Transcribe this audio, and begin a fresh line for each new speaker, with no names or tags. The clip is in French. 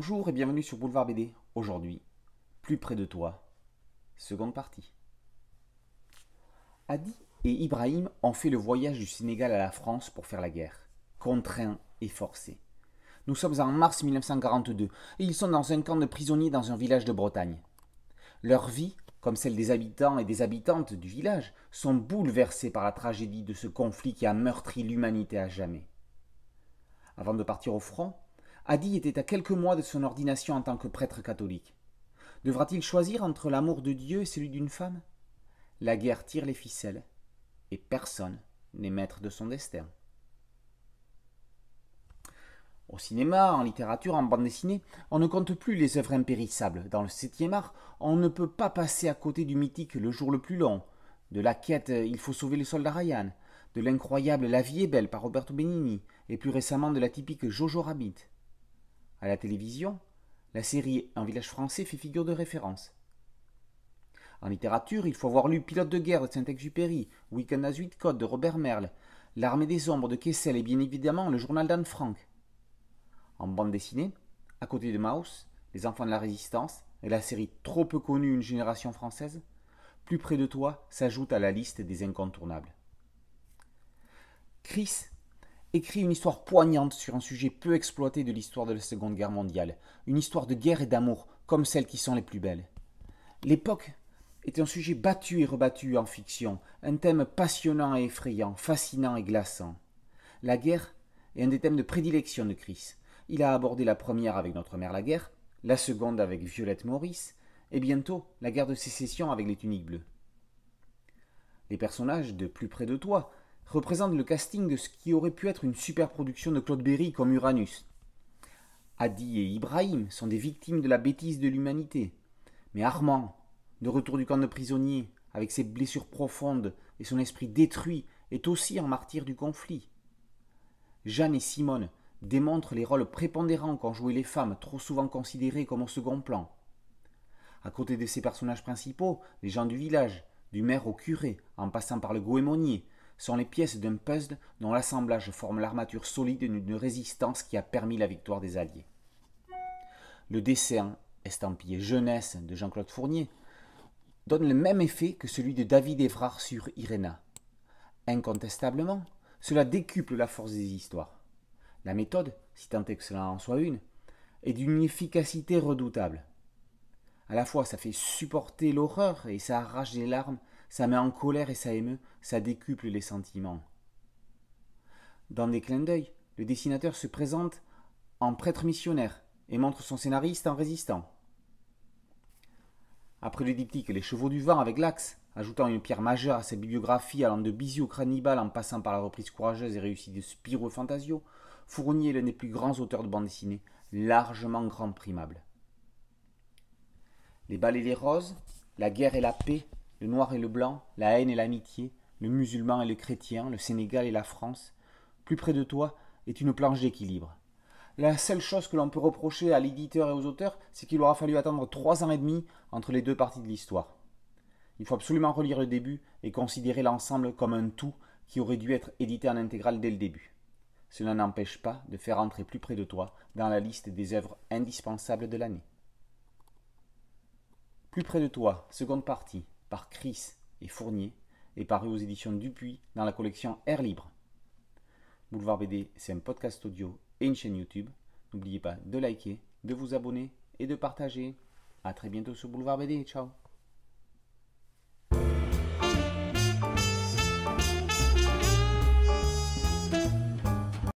Bonjour et bienvenue sur Boulevard BD. Aujourd'hui, plus près de toi, seconde partie. Adi et Ibrahim ont fait le voyage du Sénégal à la France pour faire la guerre, contraints et forcés. Nous sommes en mars 1942 et ils sont dans un camp de prisonniers dans un village de Bretagne. Leur vie, comme celle des habitants et des habitantes du village, sont bouleversées par la tragédie de ce conflit qui a meurtri l'humanité à jamais. Avant de partir au front, Adi était à quelques mois de son ordination en tant que prêtre catholique. Devra-t-il choisir entre l'amour de Dieu et celui d'une femme La guerre tire les ficelles, et personne n'est maître de son destin. Au cinéma, en littérature, en bande dessinée, on ne compte plus les œuvres impérissables. Dans le septième art, on ne peut pas passer à côté du mythique Le jour le plus long, de la quête Il faut sauver le soldat Ryan, de l'incroyable La vie est belle par Roberto Benigni, et plus récemment de la typique Jojo Rabbit. À la télévision, la série Un village français fait figure de référence. En littérature, il faut avoir lu Pilote de guerre de Saint-Exupéry, Weekend end à codes de Robert Merle, L'armée des ombres de Kessel et bien évidemment le journal d'Anne Frank. En bande dessinée, à côté de Maus, Les enfants de la résistance et la série trop peu connue Une génération française, Plus près de toi s'ajoute à la liste des incontournables. Chris écrit une histoire poignante sur un sujet peu exploité de l'histoire de la Seconde Guerre mondiale, une histoire de guerre et d'amour, comme celles qui sont les plus belles. L'époque était un sujet battu et rebattu en fiction, un thème passionnant et effrayant, fascinant et glaçant. La guerre est un des thèmes de prédilection de Chris. Il a abordé la première avec Notre Mère la Guerre, la seconde avec Violette Maurice, et bientôt la guerre de sécession avec les tuniques bleues. Les personnages de Plus près de toi représente le casting de ce qui aurait pu être une super production de Claude Berry comme Uranus. Adi et Ibrahim sont des victimes de la bêtise de l'humanité. Mais Armand, de retour du camp de prisonniers, avec ses blessures profondes et son esprit détruit, est aussi un martyr du conflit. Jeanne et Simone démontrent les rôles prépondérants qu'ont joué les femmes, trop souvent considérées comme au second plan. À côté de ces personnages principaux, les gens du village, du maire au curé, en passant par le goémonier, sont les pièces d'un puzzle dont l'assemblage forme l'armature solide d'une résistance qui a permis la victoire des Alliés. Le dessin estampillé Jeunesse de Jean-Claude Fournier donne le même effet que celui de David Evrard sur Irena. Incontestablement, cela décuple la force des histoires. La méthode, si tant est que cela en soit une, est d'une efficacité redoutable. À la fois, ça fait supporter l'horreur et ça arrache les larmes ça met en colère et ça émeut, ça décuple les sentiments. Dans des clins d'œil, le dessinateur se présente en prêtre missionnaire et montre son scénariste en résistant. Après le diptyque Les chevaux du vent avec l'axe, ajoutant une pierre majeure à sa bibliographie allant de Bisio cannibale en passant par la reprise courageuse et réussie de Spiro Fantasio, Fournier est l'un des plus grands auteurs de bande dessinée, largement grand primable. Les balles et les roses, la guerre et la paix le noir et le blanc, la haine et l'amitié, le musulman et le chrétien, le Sénégal et la France, plus près de toi est une planche d'équilibre. La seule chose que l'on peut reprocher à l'éditeur et aux auteurs, c'est qu'il aura fallu attendre trois ans et demi entre les deux parties de l'histoire. Il faut absolument relire le début et considérer l'ensemble comme un tout qui aurait dû être édité en intégrale dès le début. Cela n'empêche pas de faire entrer plus près de toi dans la liste des œuvres indispensables de l'année. Plus près de toi, seconde partie, par Chris et Fournier et paru aux éditions Dupuis dans la collection Air Libre. Boulevard BD, c'est un podcast audio et une chaîne YouTube. N'oubliez pas de liker, de vous abonner et de partager. A très bientôt sur Boulevard BD. Ciao